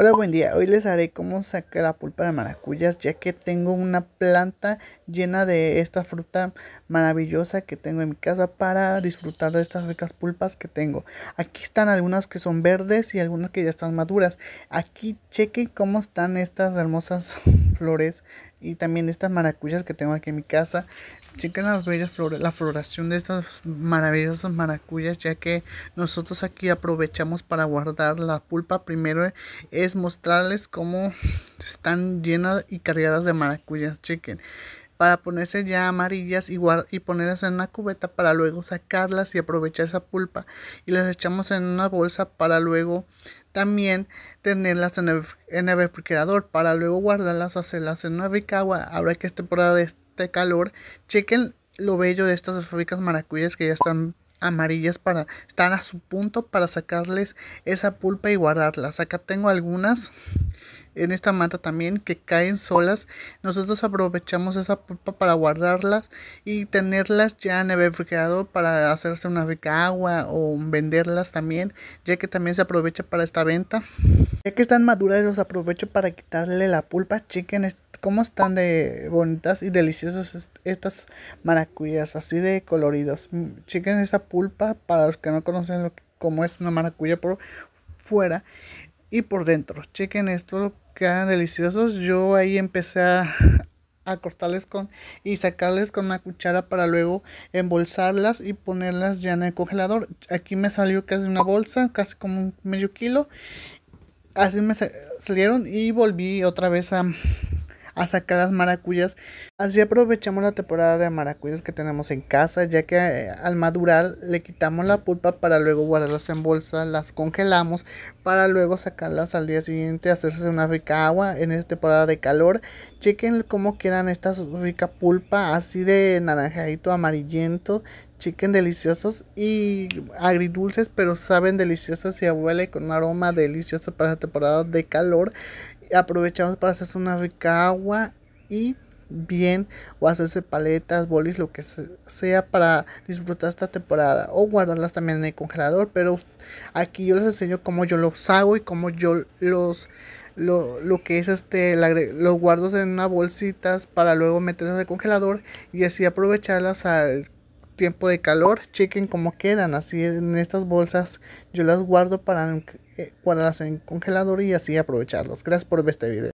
Hola, buen día. Hoy les haré cómo sacar la pulpa de maracuyas, ya que tengo una planta llena de esta fruta maravillosa que tengo en mi casa para disfrutar de estas ricas pulpas que tengo. Aquí están algunas que son verdes y algunas que ya están maduras. Aquí chequen cómo están estas hermosas flores y también estas maracuyas que tengo aquí en mi casa. Chequen la, la floración de estas maravillosas maracuyas, ya que nosotros aquí aprovechamos para guardar la pulpa. Primero eh, es mostrarles cómo están llenas y cargadas de maracuyas. Chequen para ponerse ya amarillas y, y ponerlas en una cubeta para luego sacarlas y aprovechar esa pulpa. Y las echamos en una bolsa para luego también tenerlas en el, en el refrigerador para luego guardarlas, hacerlas en una rica agua. Ahora que es temporada de este calor, chequen lo bello de estas fábricas maracuyas que ya están amarillas para estar a su punto para sacarles esa pulpa y guardarlas. Acá tengo algunas en esta mata también que caen solas. Nosotros aprovechamos esa pulpa para guardarlas y tenerlas ya en el para hacerse una rica agua o venderlas también, ya que también se aprovecha para esta venta. Ya que están maduras los aprovecho para quitarle la pulpa. Chequen cómo están de bonitas y deliciosas estas maracuyas, así de coloridos. Mm, chequen esta pulpa para los que no conocen lo cómo es una maracuya por fuera y por dentro. Chequen esto, quedan deliciosos. Yo ahí empecé a, a cortarles con y sacarles con una cuchara para luego embolsarlas y ponerlas ya en el congelador. Aquí me salió casi una bolsa, casi como un medio kilo. Así me salieron y volví otra vez a a sacar las maracuyas. Así aprovechamos la temporada de maracuyas que tenemos en casa, ya que eh, al madurar le quitamos la pulpa para luego guardarlas en bolsa, las congelamos para luego sacarlas al día siguiente, hacerse una rica agua en esta temporada de calor. Chequen cómo quedan estas rica pulpa, así de naranjadito amarillento, chequen deliciosos y agridulces, pero saben deliciosas y y con un aroma delicioso para la temporada de calor aprovechamos para hacerse una rica agua y bien o hacerse paletas, bolis, lo que sea para disfrutar esta temporada o guardarlas también en el congelador. Pero aquí yo les enseño cómo yo los hago y cómo yo los lo, que es este los guardo en unas bolsitas para luego meterlas en el congelador y así aprovecharlas al tiempo de calor, chequen cómo quedan. Así en estas bolsas yo las guardo para eh, guardarlas en congelador y así aprovecharlos. Gracias por ver este video.